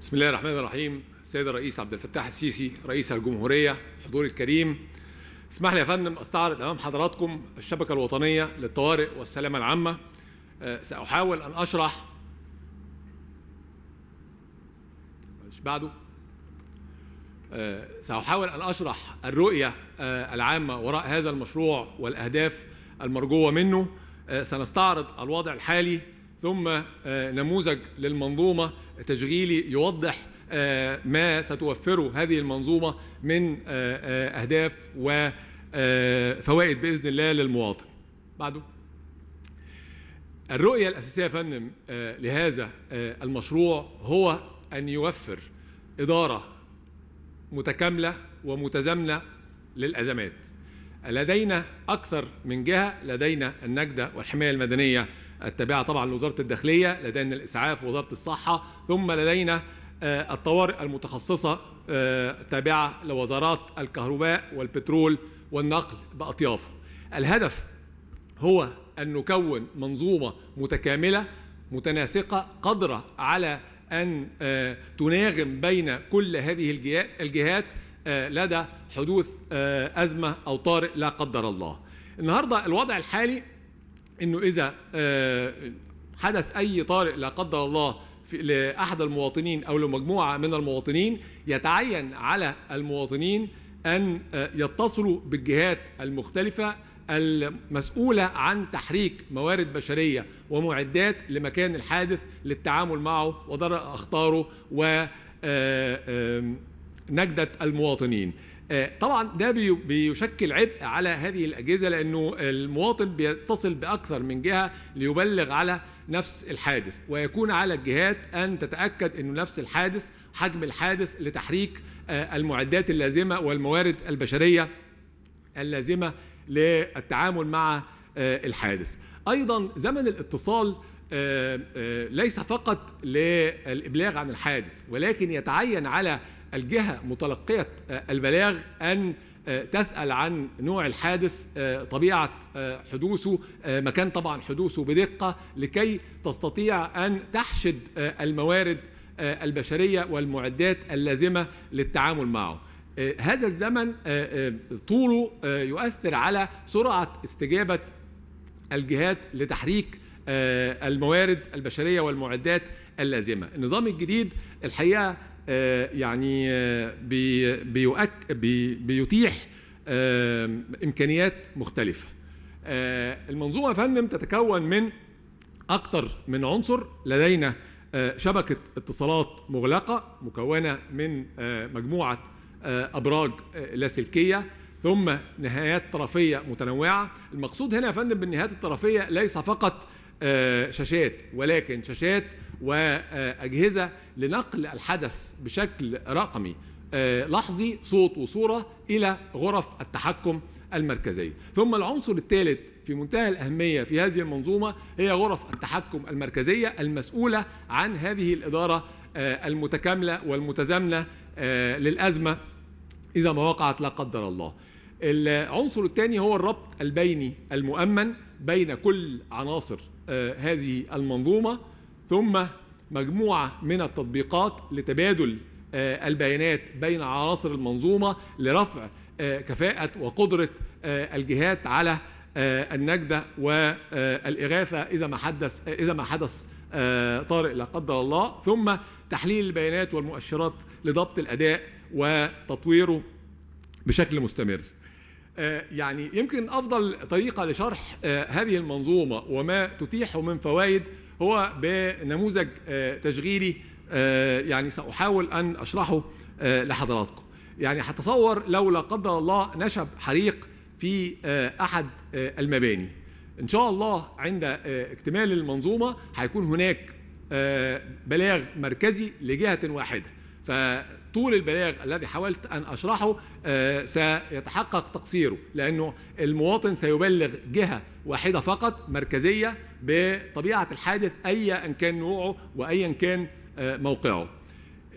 بسم الله الرحمن الرحيم السيد الرئيس عبد الفتاح السيسي رئيس الجمهورية حضور الكريم اسمح لي يا فندم استعرض امام حضراتكم الشبكة الوطنية للطوارئ والسلامة العامة آه، سأحاول أن أشرح بعده آه، سأحاول أن أشرح الرؤية آه، العامة وراء هذا المشروع والأهداف المرجوة منه سنستعرض الوضع الحالي ثم آه، نموذج للمنظومة تشغيلي يوضح آه، ما ستوفره هذه المنظومة من آه، أهداف وفوائد بإذن الله للمواطن بعده الرؤية الأساسية يا فندم لهذا المشروع هو أن يوفر إدارة متكاملة ومتزامنة للأزمات لدينا أكثر من جهة لدينا النجدة والحماية المدنية التابعة طبعا لوزارة الداخلية لدينا الإسعاف وزارة الصحة ثم لدينا آه، الطوارئ المتخصصة آه، التابعة لوزارات الكهرباء والبترول والنقل بأطيافه الهدف هو أن نكون منظومة متكاملة متناسقة قادرة على أن آه، تناغم بين كل هذه الجهات لدى حدوث أزمة أو طارئ لا قدر الله النهاردة الوضع الحالي انه اذا آه، حدث اي طارئ لا قدر الله لاحد المواطنين او لمجموعه من المواطنين يتعين على المواطنين ان آه، يتصلوا بالجهات المختلفه المسؤولة عن تحريك موارد بشرية ومعدات لمكان الحادث للتعامل معه ودرء أخطاره ونجدة آه، المواطنين آه، طبعا ده بيشكل عبء على هذه الأجهزة لأنه المواطن بيتصل بأكثر من جهة ليبلغ على نفس الحادث ويكون على الجهات أن تتأكد أنه نفس الحادث حجم الحادث لتحريك آه، المعدات اللازمة والموارد البشرية اللازمة للتعامل مع آه، الحادث أيضا زمن الاتصال آه، آه، ليس فقط للإبلاغ عن الحادث ولكن يتعين على الجهة متلقية البلاغ أن آه، تسأل عن نوع الحادث طبيعة حدوثه مكان طبعا حدوثه بدقة لكي تستطيع أن تحشد الموارد البشرية والمعدات اللازمة للتعامل معه هذا الزمن طوله يؤثر على سرعة استجابة الجهات لتحريك آه، الموارد البشريه والمعدات اللازمه. النظام الجديد الحقيقه آه، يعني آه، بيؤك بيتيح امكانيات مختلفه. المنظومه يا فندم تتكون من اكثر من عنصر لدينا شبكه اتصالات مغلقه مكونه من مجموعه ابراج لاسلكيه ثم نهايات طرفيه متنوعه المقصود هنا يا فندم بالنهايات الطرفيه ليس فقط آه، شاشات ولكن شاشات واجهزه لنقل الحدث بشكل رقمي آه، لحظي صوت وصوره الى غرف التحكم المركزيه ثم العنصر الثالث في منتهى الاهميه في هذه المنظومه هي غرف التحكم المركزيه المسؤوله عن هذه الاداره آه، المتكامله والمتزامنه للازمه اذا ما وقعت لا قدر الله العنصر الثاني هو الربط البيني المؤمن بين كل عناصر آه، هذه المنظومه ثم مجموعه من التطبيقات لتبادل آه، البيانات بين عناصر المنظومه لرفع آه، كفاءه وقدره الجهات على النجده والاغاثه اذا ما حدث اذا ما حدث طارئ لا قدر الله ثم تحليل البيانات والمؤشرات لضبط الاداء وتطويره بشكل مستمر آه، يعني يمكن أفضل طريقة لشرح آه، هذه المنظومة وما تتيحه من فوائد هو بنموذج آه، تشغيلي يعني سأحاول أن أشرحه لحضراتكم يعني هتصور لو لا قدر الله نشب حريق في أحد المباني إن شاء الله عند اكتمال المنظومة هيكون هناك بلاغ مركزي لجهة واحدة فطول البلاغ الذي حاولت أن أشرحه آه، سيتحقق تقصيره لأنه المواطن سيبلغ جهة واحدة فقط مركزية بطبيعة الحادث أيا كان نوعه وأيا كان آه، موقعه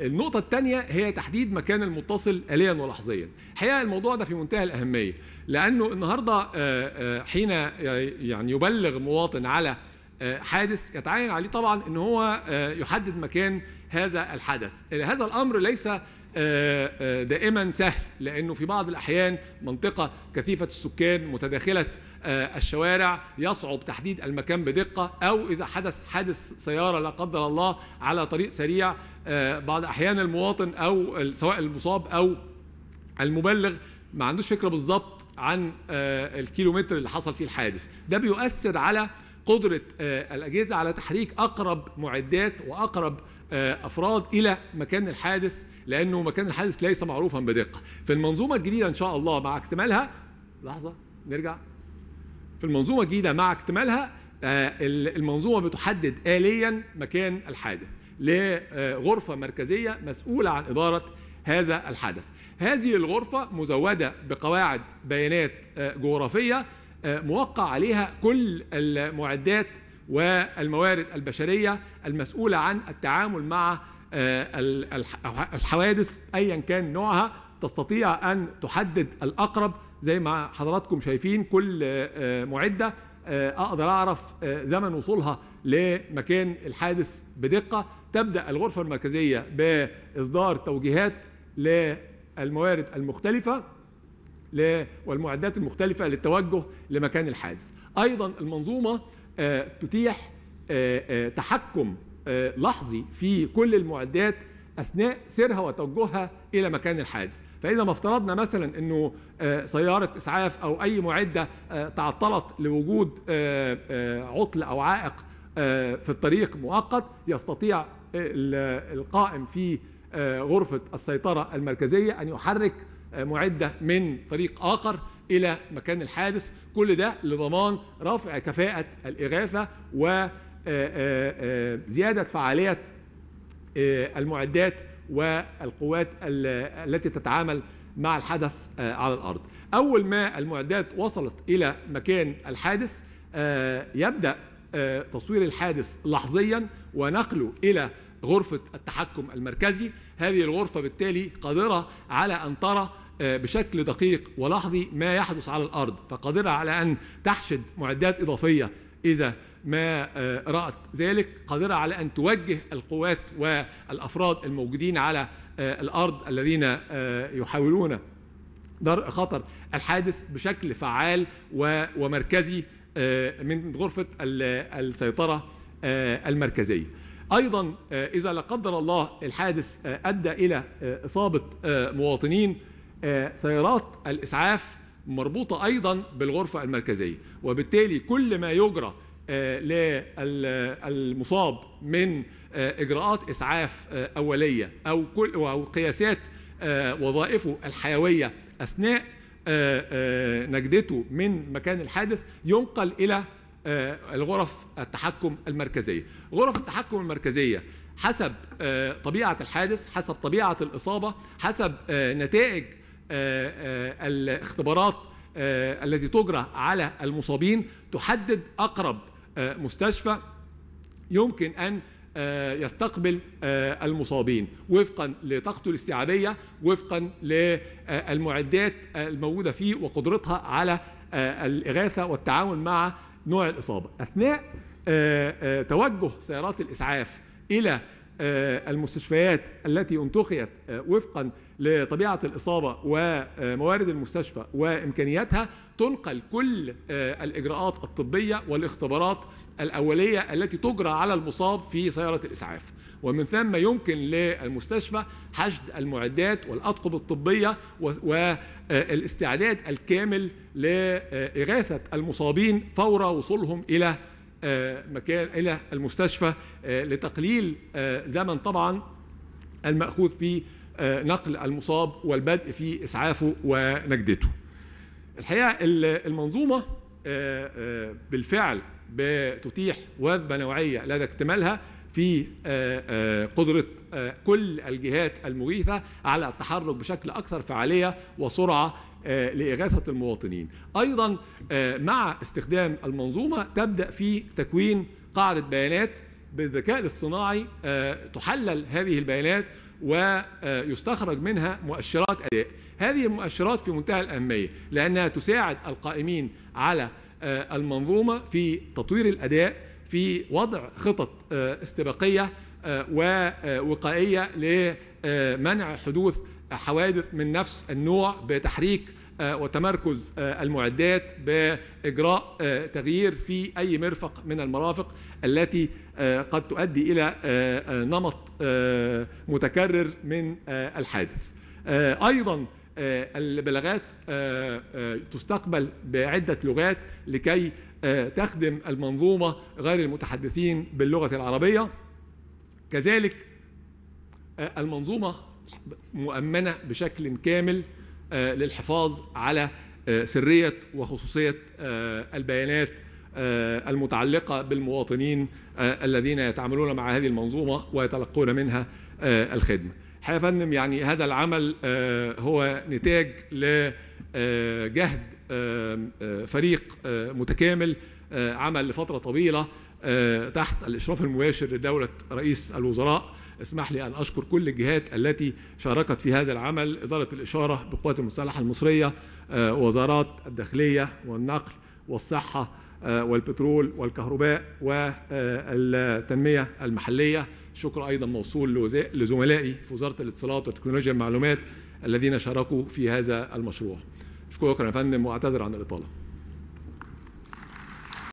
النقطة الثانية هي تحديد مكان المتصل آليا ولحظيا. الحقيقة الموضوع ده في منتهى الأهمية لأنه النهاردة آه، حين يعني يبلغ مواطن على آه، حادث يتعين عليه طبعا ان هو آه، يحدد مكان هذا الحدث آه، هذا الامر ليس دائما سهل لانه في بعض الاحيان منطقه كثيفه السكان متداخله الشوارع يصعب تحديد المكان بدقه او اذا حدث حادث سياره لا قدر الله على طريق سريع بعض احيان المواطن او سواء المصاب او المبلغ ما عندوش فكره بالظبط عن الكيلومتر اللي حصل فيه الحادث ده بيؤثر على قدرة آه، الأجهزة على تحريك أقرب معدات وأقرب آه، أفراد إلى مكان الحادث لأنه مكان الحادث ليس معروفا بدقة في المنظومة الجديدة إن شاء الله مع اكتمالها لحظة نرجع في المنظومة الجديدة مع اكتمالها آه، المنظومة بتحدد آليا مكان الحادث لغرفة مركزية مسؤولة عن إدارة هذا الحدث هذه الغرفة مزودة بقواعد بيانات جغرافية آه، موقع عليها كل المعدات والموارد البشريه المسؤوله عن التعامل مع آه، الحوادث ايا كان نوعها تستطيع ان تحدد الاقرب زي ما حضراتكم شايفين كل آه، معده اقدر اعرف زمن وصولها لمكان الحادث بدقه تبدا الغرفه المركزيه باصدار توجيهات للموارد المختلفه والمعدات المختلفة للتوجه لمكان الحادث أيضا المنظومة آه، تتيح آه، آه، تحكم لحظي في كل المعدات أثناء سيرها وتوجهها إلى مكان الحادث فإذا ما افترضنا مثلا أنه سيارة إسعاف أو أي معدة تعطلت لوجود عطل أو عائق في الطريق مؤقت يستطيع القائم في غرفة السيطرة المركزية أن يحرك آه، معدة من طريق آخر إلى مكان الحادث كل ده لضمان رفع كفاءة الإغاثة وزيادة آه، آه، فعالية المعدات والقوات التي تتعامل مع الحدث على الأرض أول ما المعدات وصلت إلى مكان الحادث يبدأ تصوير الحادث لحظيا ونقله إلى غرفة التحكم المركزي هذه الغرفة بالتالي قادرة على أن ترى آه، بشكل دقيق ولحظي ما يحدث على الأرض فقادرة على أن تحشد معدات إضافية إذا ما آه، رأت ذلك قادرة على أن توجه القوات والأفراد الموجودين على آه، الأرض الذين يحاولون درء خطر الحادث بشكل فعال ومركزي من غرفة السيطرة المركزية أيضا آه، إذا لا قدر الله الحادث آه، أدى إلى آه، إصابة مواطنين سيارات الإسعاف مربوطة أيضا بالغرفة المركزية وبالتالي كل ما يجرى للمصاب من إجراءات إسعاف أولية أو, كل أو قياسات وظائفه الحيوية أثناء نجدته من مكان الحادث ينقل إلى آه، الغرف التحكم المركزيه غرف التحكم المركزيه حسب آه، طبيعه الحادث حسب طبيعه الاصابه حسب آه، نتائج الاختبارات التي تجرى على المصابين تحدد اقرب مستشفى يمكن ان يستقبل المصابين وفقا لطاقته الاستيعابيه وفقا للمعدات الموجوده فيه وقدرتها على الاغاثه والتعاون مع نوع الإصابة أثناء آه، آه، توجه سيارات الإسعاف إلى آه، المستشفيات التي انتخيت آه، وفقا لطبيعه الاصابه وموارد المستشفى وامكانياتها تنقل كل آه، الاجراءات الطبيه والاختبارات الاوليه التي تجرى على المصاب في سياره الاسعاف ومن ثم يمكن للمستشفى حشد المعدات والأطقم الطبية والاستعداد الكامل لإغاثة المصابين فور وصولهم إلى آه، مكان إلى المستشفى آه، لتقليل آه، زمن طبعا المأخوذ في نقل المصاب والبدء في إسعافه ونجدته الحقيقة المنظومة بالفعل بتتيح وجبة نوعية لدى اكتمالها في قدرة كل الجهات المغيثة على التحرك بشكل أكثر فعالية وسرعة آه، لإغاثة المواطنين أيضا آه، مع استخدام المنظومة تبدأ في تكوين قاعدة بيانات بالذكاء الاصطناعي آه، تحلل هذه البيانات ويستخرج منها مؤشرات أداء هذه المؤشرات في منتهى الأهمية لأنها تساعد القائمين على المنظومة في تطوير الأداء في وضع خطط استباقية ووقائية لمنع حدوث حوادث من نفس النوع بتحريك آه، وتمركز آه، المعدات باجراء آه، تغيير في اي مرفق من المرافق التي قد تؤدي الى نمط متكرر من الحادث. ايضا البلاغات تستقبل بعده لغات لكي تخدم المنظومه غير المتحدثين باللغه العربيه. كذلك المنظومه مؤمنه بشكل كامل آه، للحفاظ على آه، سريه وخصوصيه آه، البيانات المتعلقه بالمواطنين الذين يتعاملون مع هذه المنظومه ويتلقون منها الخدمه. الحقيقه يا فندم يعني هذا العمل هو نتاج لجهد فريق متكامل عمل لفتره طويله تحت الاشراف المباشر لدوله رئيس الوزراء اسمح لي أن أشكر كل الجهات التي شاركت في هذا العمل إدارة الإشارة بالقوات المسلحة المصرية آه، وزارات الداخلية والنقل والصحة آه، والبترول والكهرباء والتنمية المحلية شكر أيضا موصول لزملائي في وزارة الاتصالات وتكنولوجيا المعلومات الذين شاركوا في هذا المشروع شكرا يا فندم وأعتذر عن الإطالة